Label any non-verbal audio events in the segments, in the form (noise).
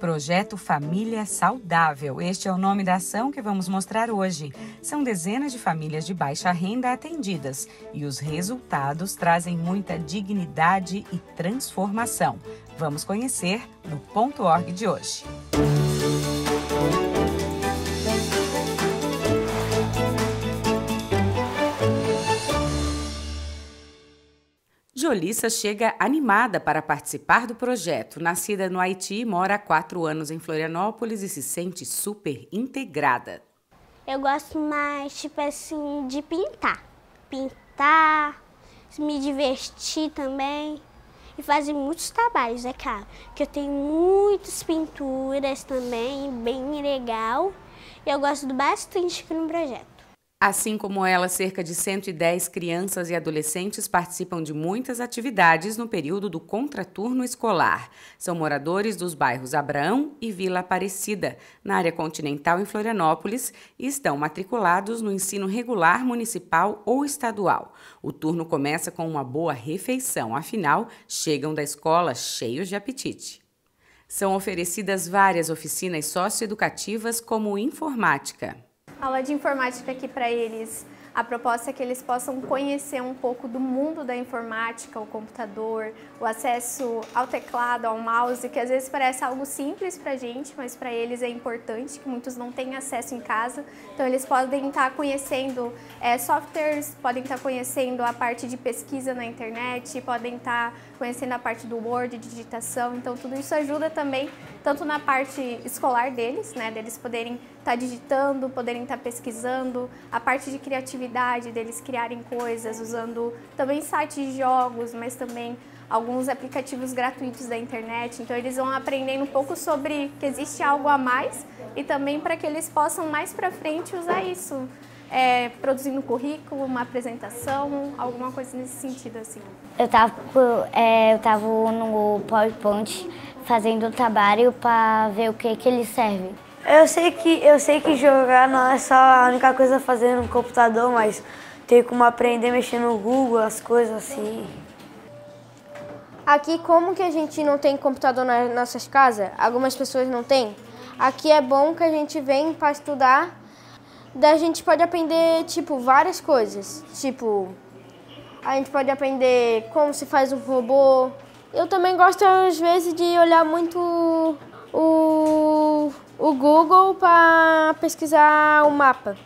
Projeto Família Saudável. Este é o nome da ação que vamos mostrar hoje. São dezenas de famílias de baixa renda atendidas e os resultados trazem muita dignidade e transformação. Vamos conhecer no ponto org de hoje. Tijolissa chega animada para participar do projeto. Nascida no Haiti, mora há quatro anos em Florianópolis e se sente super integrada. Eu gosto mais, tipo assim, de pintar. Pintar, me divertir também e fazer muitos trabalhos, é claro. Que eu tenho muitas pinturas também, bem legal. E eu gosto bastante aqui no projeto. Assim como ela, cerca de 110 crianças e adolescentes participam de muitas atividades no período do contraturno escolar. São moradores dos bairros Abraão e Vila Aparecida, na área continental em Florianópolis, e estão matriculados no ensino regular municipal ou estadual. O turno começa com uma boa refeição, afinal, chegam da escola cheios de apetite. São oferecidas várias oficinas socioeducativas, como informática aula de informática aqui para eles. A proposta é que eles possam conhecer um pouco do mundo da informática, o computador, o acesso ao teclado, ao mouse, que às vezes parece algo simples para a gente, mas para eles é importante, que muitos não têm acesso em casa. Então eles podem estar tá conhecendo é, softwares, podem estar tá conhecendo a parte de pesquisa na internet, podem estar tá conhecendo a parte do Word, digitação. Então tudo isso ajuda também tanto na parte escolar deles, né, deles poderem estar tá digitando, poderem estar tá pesquisando, a parte de criatividade, deles criarem coisas usando também sites de jogos, mas também alguns aplicativos gratuitos da internet. Então eles vão aprendendo um pouco sobre que existe algo a mais e também para que eles possam mais para frente usar isso, é, produzindo currículo, uma apresentação, alguma coisa nesse sentido assim. Eu estava é, eu tava no PowerPoint fazendo o trabalho para ver o que, que ele serve. Eu sei que eu sei que jogar não é só a única coisa a fazer no computador, mas tem como aprender mexendo no Google, as coisas assim. Aqui como que a gente não tem computador nas nossas casas? Algumas pessoas não têm. Aqui é bom que a gente vem para estudar. Daí a gente pode aprender tipo várias coisas, tipo a gente pode aprender como se faz um robô, eu também gosto, às vezes, de olhar muito o, o Google para pesquisar o mapa.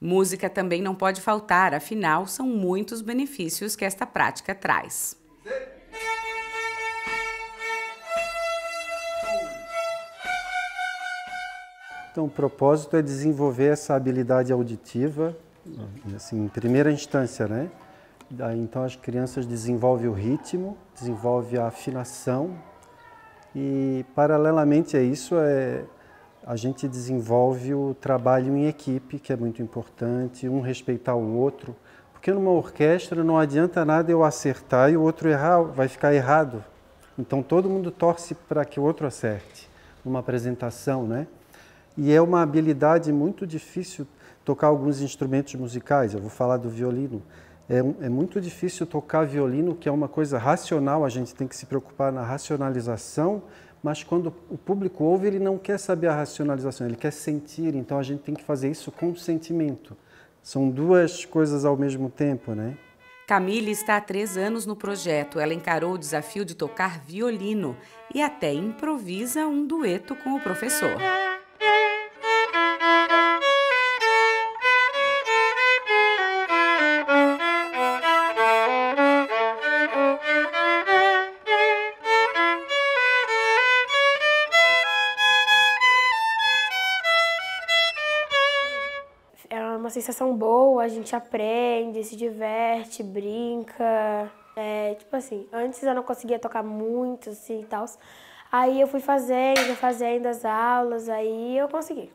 Música também não pode faltar, afinal, são muitos benefícios que esta prática traz. Então, o propósito é desenvolver essa habilidade auditiva, assim, em primeira instância, né? Então as crianças desenvolvem o ritmo, desenvolvem a afinação e paralelamente a isso é, a gente desenvolve o trabalho em equipe, que é muito importante, um respeitar o outro, porque numa orquestra não adianta nada eu acertar e o outro errar, vai ficar errado. Então todo mundo torce para que o outro acerte numa apresentação, né? E é uma habilidade muito difícil tocar alguns instrumentos musicais. Eu vou falar do violino é, é, muito difícil tocar violino, que é uma coisa racional, a gente tem que se preocupar na racionalização, mas quando o público ouve, ele não quer saber a racionalização, ele quer sentir, então a gente tem que fazer isso com sentimento. São duas coisas ao mesmo tempo, né? Camille está há três anos no projeto. Ela encarou o desafio de tocar violino e até improvisa um dueto com o professor. sensação boa, a gente aprende, se diverte, brinca. É, tipo assim, antes eu não conseguia tocar muito, assim, e tal. Aí eu fui fazendo, fazendo as aulas, aí eu consegui.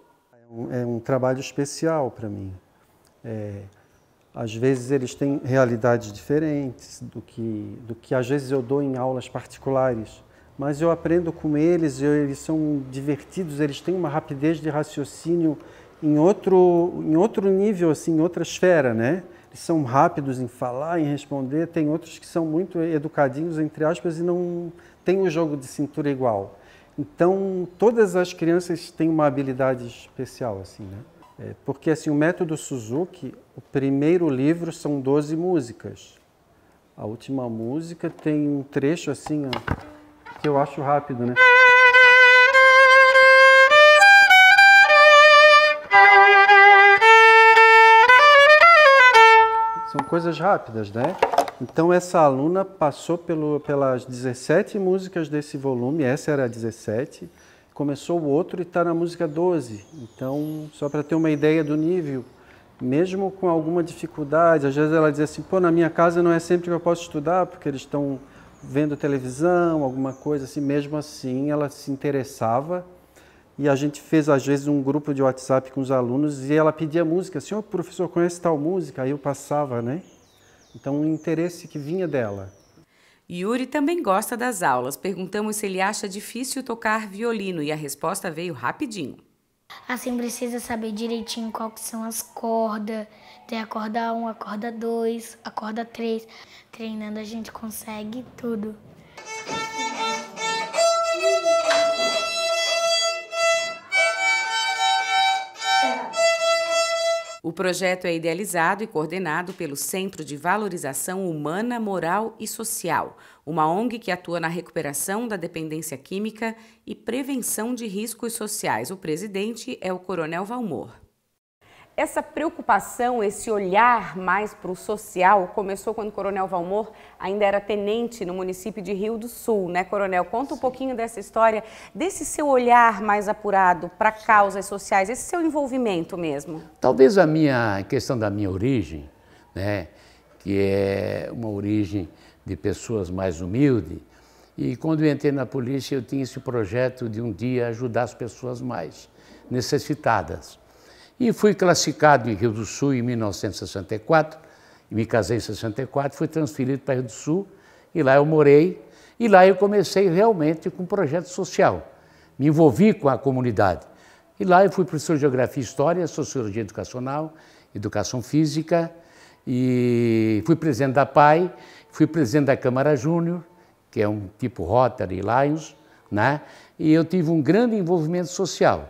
É um é trabalho especial para mim. É, às vezes eles têm realidades diferentes do que, do que às vezes eu dou em aulas particulares, mas eu aprendo com eles, eu, eles são divertidos, eles têm uma rapidez de raciocínio em outro, em outro nível, assim, em outra esfera, né? Eles são rápidos em falar, em responder. Tem outros que são muito educadinhos, entre aspas, e não tem um jogo de cintura igual. Então, todas as crianças têm uma habilidade especial, assim, né? É, porque, assim, o método Suzuki, o primeiro livro são 12 músicas. A última música tem um trecho, assim, ó, que eu acho rápido, né? São coisas rápidas, né? Então essa aluna passou pelo, pelas 17 músicas desse volume, essa era a 17, começou o outro e está na música 12. Então, só para ter uma ideia do nível, mesmo com alguma dificuldade, às vezes ela diz assim, pô, na minha casa não é sempre que eu posso estudar, porque eles estão vendo televisão, alguma coisa assim, mesmo assim ela se interessava e a gente fez às vezes um grupo de WhatsApp com os alunos e ela pedia música, senhor assim, professor conhece tal música, aí eu passava, né? Então o interesse que vinha dela. Yuri também gosta das aulas. Perguntamos se ele acha difícil tocar violino e a resposta veio rapidinho. Assim precisa saber direitinho quais são as cordas. Tem a corda 1, a corda 2, a corda 3. Treinando a gente consegue tudo. O projeto é idealizado e coordenado pelo Centro de Valorização Humana, Moral e Social, uma ONG que atua na recuperação da dependência química e prevenção de riscos sociais. O presidente é o Coronel Valmor. Essa preocupação, esse olhar mais para o social, começou quando o Coronel Valmor ainda era tenente no município de Rio do Sul, né, Coronel? Conta Sim. um pouquinho dessa história, desse seu olhar mais apurado para causas sociais, esse seu envolvimento mesmo. Talvez a minha questão da minha origem, né, que é uma origem de pessoas mais humildes, e quando eu entrei na polícia, eu tinha esse projeto de um dia ajudar as pessoas mais necessitadas. E fui classificado em Rio do Sul em 1964, me casei em 64, fui transferido para Rio do Sul e lá eu morei. E lá eu comecei realmente com um projeto social. Me envolvi com a comunidade. E lá eu fui professor de Geografia e História, Sociologia Educacional, Educação Física, e fui presidente da PAI, fui presidente da Câmara Júnior, que é um tipo Rotary Lions, né? e eu tive um grande envolvimento social.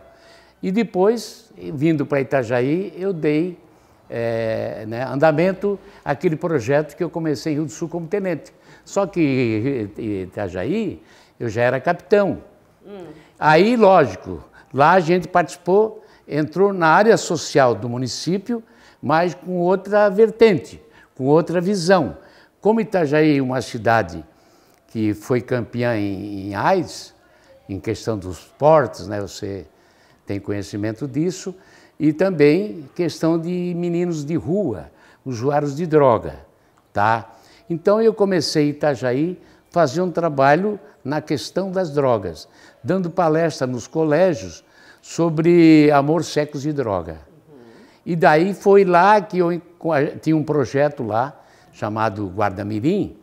E depois, vindo para Itajaí, eu dei é, né, andamento àquele projeto que eu comecei em Rio do Sul como tenente. Só que Itajaí, eu já era capitão. Hum. Aí, lógico, lá a gente participou, entrou na área social do município, mas com outra vertente, com outra visão. Como Itajaí é uma cidade que foi campeã em, em AIDS, em questão dos portos, né, você tem conhecimento disso, e também questão de meninos de rua, usuários de droga, tá? Então eu comecei em Itajaí fazer um trabalho na questão das drogas, dando palestra nos colégios sobre amor, sexo e droga. Uhum. E daí foi lá que eu tinha um projeto lá chamado Guarda Mirim,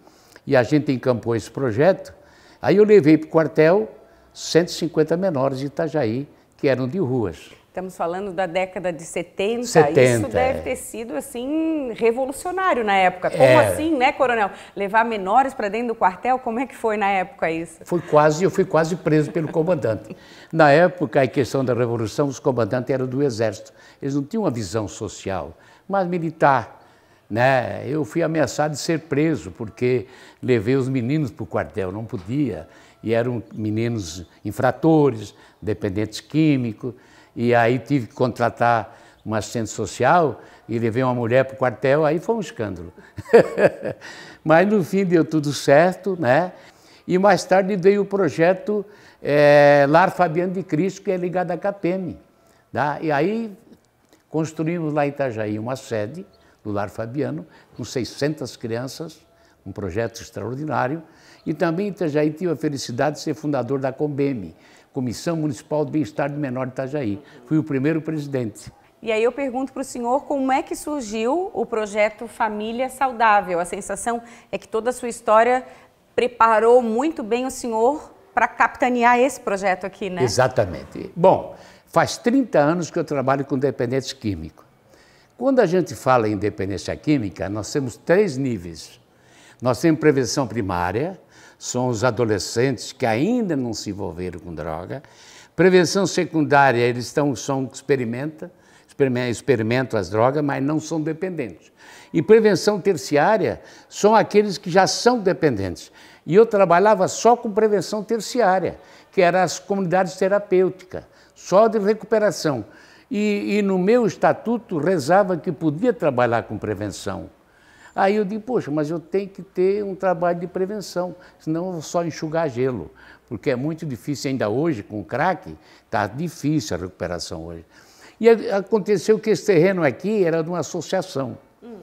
e a gente encampou esse projeto. Aí eu levei para o quartel 150 menores de Itajaí que eram de ruas. Estamos falando da década de 70. 70 Isso deve é. ter sido assim revolucionário na época. Como é. assim, né, coronel? Levar menores para dentro do quartel, como é que foi na época isso? Fui quase, eu fui quase preso pelo comandante. na época, a questão da revolução, os comandantes eram do exército. Eles não tinham uma visão social, mas militar, né? Eu fui ameaçado de ser preso porque levei os meninos para o quartel, não podia e eram meninos infratores, dependentes químicos, e aí tive que contratar um assistente social e levei uma mulher para o quartel, aí foi um escândalo. (laughs) Mas no fim deu tudo certo, né? E mais tarde veio o projeto é, Lar Fabiano de Cristo, que é ligado à CAPEM. Tá? E aí construímos lá em Itajaí uma sede do Lar Fabiano, com 600 crianças, um projeto extraordinário, e também Itajaí tive a felicidade de ser fundador da COMBEME, Comissão Municipal de Bem-Estar do Menor de Itajaí. Fui o primeiro presidente. E aí eu pergunto para o senhor como é que surgiu o projeto Família Saudável. A sensação é que toda a sua história preparou muito bem o senhor para capitanear esse projeto aqui, né? Exatamente. Bom, faz 30 anos que eu trabalho com dependentes químicos. Quando a gente fala em dependência química, nós temos três níveis. Nós temos prevenção primária, são os adolescentes que ainda não se envolveram com droga. Prevenção secundária, eles estão, são que experimenta, experimentam as drogas, mas não são dependentes. E prevenção terciária são aqueles que já são dependentes. E eu trabalhava só com prevenção terciária, que eram as comunidades terapêuticas, só de recuperação. E, e no meu estatuto rezava que podia trabalhar com prevenção Aí eu digo, poxa, mas eu tenho que ter um trabalho de prevenção, senão eu vou só enxugar gelo, porque é muito difícil ainda hoje, com o crack, está difícil a recuperação hoje. E aconteceu que esse terreno aqui era de uma associação. Hum.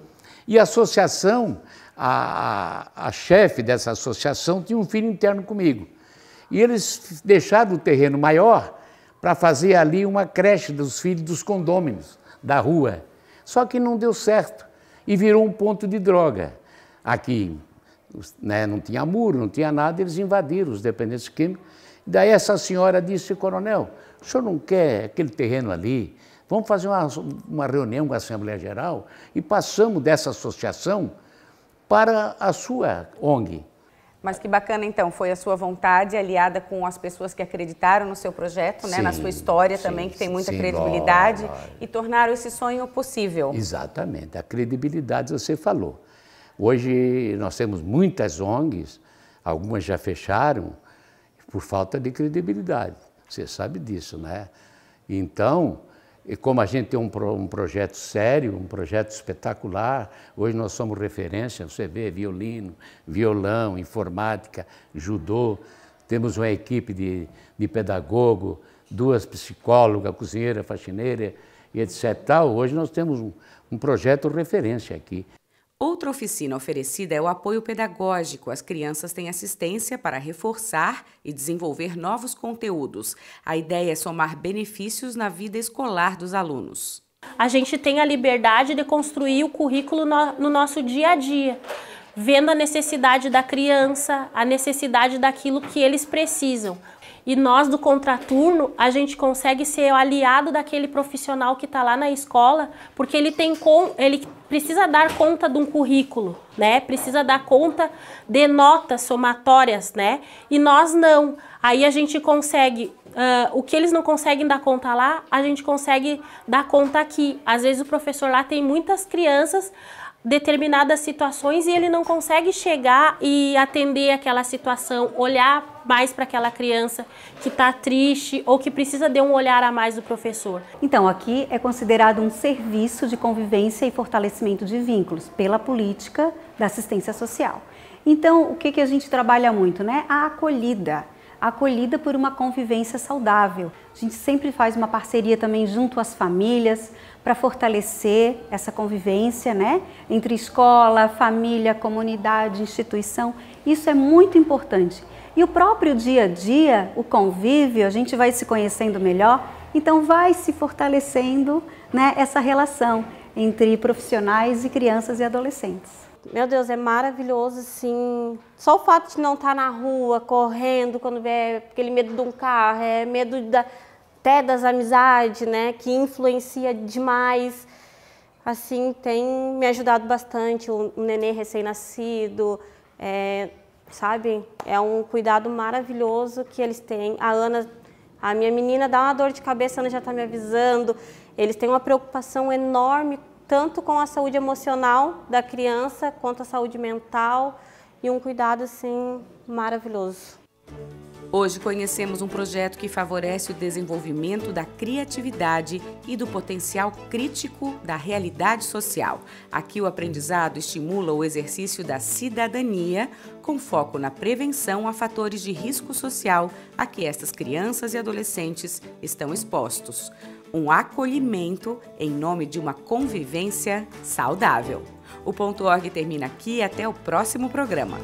E a associação, a, a, a chefe dessa associação tinha um filho interno comigo. E eles deixaram o terreno maior para fazer ali uma creche dos filhos dos condôminos da rua. Só que não deu certo e virou um ponto de droga. Aqui né, não tinha muro, não tinha nada, eles invadiram os dependentes químicos. Daí essa senhora disse, coronel, o senhor não quer aquele terreno ali? Vamos fazer uma, uma reunião com a Assembleia Geral e passamos dessa associação para a sua ONG. Mas que bacana, então, foi a sua vontade aliada com as pessoas que acreditaram no seu projeto, né? na sua história sim, também, que tem muita sim, credibilidade, e tornaram esse sonho possível. Exatamente, a credibilidade você falou. Hoje nós temos muitas ONGs, algumas já fecharam por falta de credibilidade, você sabe disso, né? Então, e como a gente tem um, pro, um, projeto sério, um projeto espetacular, hoje nós somos referência, você vê, violino, violão, informática, judô, temos uma equipe de, de pedagogo, duas psicólogas, cozinheira, faxineira e etc. Hoje nós temos um, um projeto referência aqui. Outra oficina oferecida é o apoio pedagógico. As crianças têm assistência para reforçar e desenvolver novos conteúdos. A ideia é somar benefícios na vida escolar dos alunos. A gente tem a liberdade de construir o currículo no, no nosso dia a dia, vendo a necessidade da criança, a necessidade daquilo que eles precisam. E nós do contraturno, a gente consegue ser o aliado daquele profissional que está lá na escola, porque ele tem com, ele precisa dar conta de um currículo, né? Precisa dar conta de notas somatórias, né? E nós não. Aí a gente consegue Uh, o que eles não conseguem dar conta lá, a gente consegue dar conta aqui. Às vezes o professor lá tem muitas crianças, determinadas situações e ele não consegue chegar e atender aquela situação, olhar mais para aquela criança que está triste ou que precisa de um olhar a mais do professor. Então, aqui é considerado um serviço de convivência e fortalecimento de vínculos pela política da assistência social. Então, o que, que a gente trabalha muito, né? A acolhida, acolhida por uma convivência saudável. A gente sempre faz uma parceria também junto às famílias, para fortalecer essa convivência né, entre escola, família, comunidade, instituição. Isso é muito importante. E o próprio dia a dia, o convívio, a gente vai se conhecendo melhor, então vai se fortalecendo né, essa relação entre profissionais e crianças e adolescentes. Meu Deus, é maravilhoso, assim, só o fato de não estar tá na rua, correndo, quando vê é aquele medo de um carro, é medo da, até das amizades, né, que influencia demais. Assim, tem me ajudado bastante. O nenê recém-nascido, é, sabe? É um cuidado maravilhoso que eles têm. A Ana, a minha menina, dá uma dor de cabeça, a Ana já está me avisando. Eles têm uma preocupação enorme, tanto com a saúde emocional da criança, quanto a saúde mental. E um cuidado, assim, maravilhoso. Hoje conhecemos um projeto que favorece o desenvolvimento da criatividade e do potencial crítico da realidade social. Aqui o aprendizado estimula o exercício da cidadania com foco na prevenção a fatores de risco social a que estas crianças e adolescentes estão expostos. Um acolhimento em nome de uma convivência saudável. O ponto org termina aqui até o próximo programa.